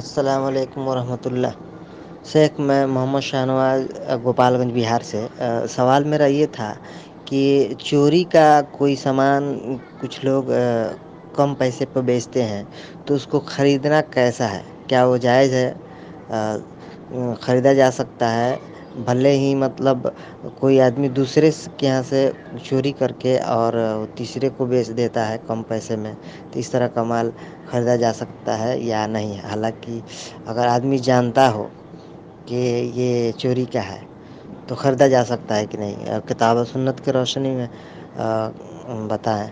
अस्सलाम वरहमतुल्ला शेख मैं मोहम्मद शाहनवाज गोपालगंज बिहार से आ, सवाल मेरा ये था कि चोरी का कोई सामान कुछ लोग आ, कम पैसे पर बेचते हैं तो उसको ख़रीदना कैसा है क्या वो जायज़ है ख़रीदा जा सकता है भले ही मतलब कोई आदमी दूसरे के यहाँ से चोरी करके और तीसरे को बेच देता है कम पैसे में तो इस तरह का माल ख़रीदा जा सकता है या नहीं हालांकि अगर आदमी जानता हो कि ये चोरी का है तो ख़रीदा जा सकता है कि नहीं और किताब सुन्नत की रोशनी में बताएं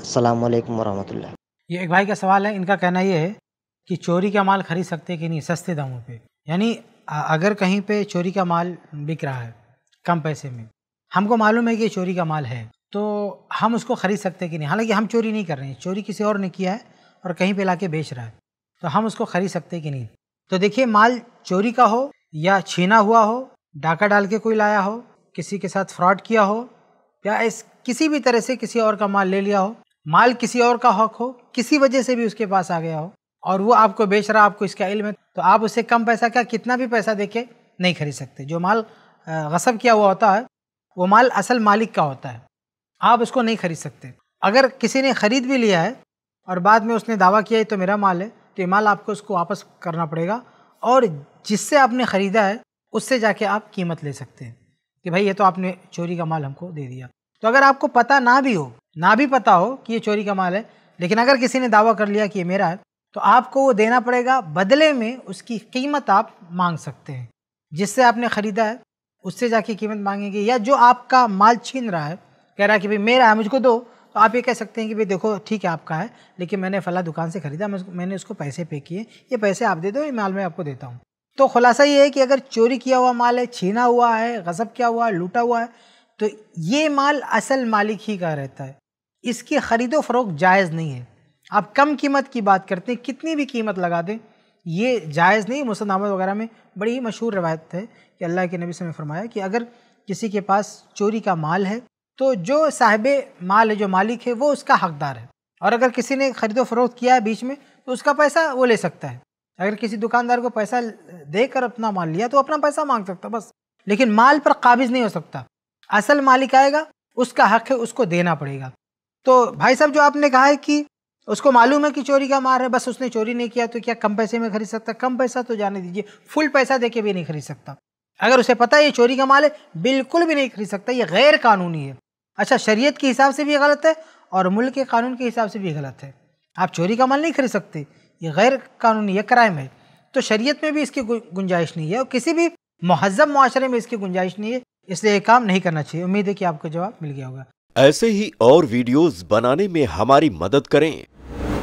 असलकम वरहमतुल्लाह ये एक भाई का सवाल है इनका कहना ये है कि चोरी का माल खरीद सकते कि नहीं सस्ते दामों पे यानी अगर कहीं पे चोरी का माल बिक रहा है कम पैसे में हमको मालूम है कि चोरी का माल है तो हम उसको ख़रीद सकते कि नहीं हालांकि हम चोरी नहीं कर रहे हैं चोरी किसी और ने किया है और कहीं पे लाके बेच रहा है तो हम उसको ख़रीद सकते कि नहीं तो देखिए माल चोरी का हो या छीना हुआ हो डाका डाल के कोई लाया हो किसी के साथ फ्रॉड किया हो या इस किसी भी तरह से किसी और का माल ले लिया हो माल किसी और का हक हो किसी वजह से भी उसके पास आ गया हो और वो आपको बेच रहा आपको इसका इल्म है तो आप उससे कम पैसा क्या कितना भी पैसा दे के नहीं खरीद सकते जो माल गसब किया हुआ होता है वो माल असल मालिक का होता है आप उसको नहीं खरीद सकते अगर किसी ने ख़रीद भी लिया है और बाद में उसने दावा किया है तो मेरा माल है तो ये माल आपको उसको वापस करना पड़ेगा और जिससे आपने ख़रीदा है उससे जाके आप कीमत ले सकते हैं कि भाई ये तो आपने चोरी का माल हमको दे दिया तो अगर आपको पता ना भी हो ना भी पता हो कि ये चोरी का माल है लेकिन अगर किसी ने दावा कर लिया कि ये मेरा है तो आपको वो देना पड़ेगा बदले में उसकी कीमत आप मांग सकते हैं जिससे आपने ख़रीदा है उससे जाके कीमत मांगेंगे या जो आपका माल छीन रहा है कह रहा है कि भाई मेरा है मुझको दो तो आप ये कह सकते हैं कि भाई देखो ठीक है आपका है लेकिन मैंने फला दुकान से ख़रीदा मैंने उसको पैसे पे किए ये पैसे आप दे दो ये माल मैं आपको देता हूँ तो खुलासा ये है कि अगर चोरी किया हुआ माल है छीना हुआ है गजब किया हुआ है लूटा हुआ है तो ये माल असल मालिक ही का रहता है इसकी ख़रीदो फरोख जायज़ नहीं है आप कम कीमत की बात करते हैं कितनी भी कीमत लगा दें ये जायज़ नहीं मुसलनामत वगैरह में बड़ी ही मशहूर रवायत है कि अल्लाह के नबी से फरमाया कि अगर किसी के पास चोरी का माल है तो जो साहिब माल है जो मालिक है वो उसका हकदार है और अगर किसी ने ख़रीदो फरोख्त किया है बीच में तो उसका पैसा वो ले सकता है अगर किसी दुकानदार को पैसा दे कर अपना माल लिया तो अपना पैसा मांग सकता बस लेकिन माल पर काबिज नहीं हो सकता असल मालिक आएगा उसका हक है उसको देना पड़ेगा तो भाई साहब जो आपने कहा है कि उसको मालूम है कि चोरी का मार है बस उसने चोरी नहीं किया तो क्या कम पैसे में खरीद सकता कम पैसा तो जाने दीजिए फुल पैसा दे के भी नहीं खरीद सकता अगर उसे पता है ये चोरी का माल है बिल्कुल भी नहीं खरीद सकता ये गैर कानूनी है अच्छा शरीयत के हिसाब से भी गलत है और मुल्क के कानून के हिसाब से भी गलत है आप चोरी का माल नहीं खरीद सकते ये गैर कानूनी है क्राइम है तो शरीयत में भी इसकी गुंजाइश नहीं है और किसी भी महजब माशरे में इसकी गुंजाइश नहीं है इसलिए ये काम नहीं करना चाहिए उम्मीद है कि आपको जवाब मिल गया होगा ऐसे ही और वीडियोस बनाने में हमारी मदद करें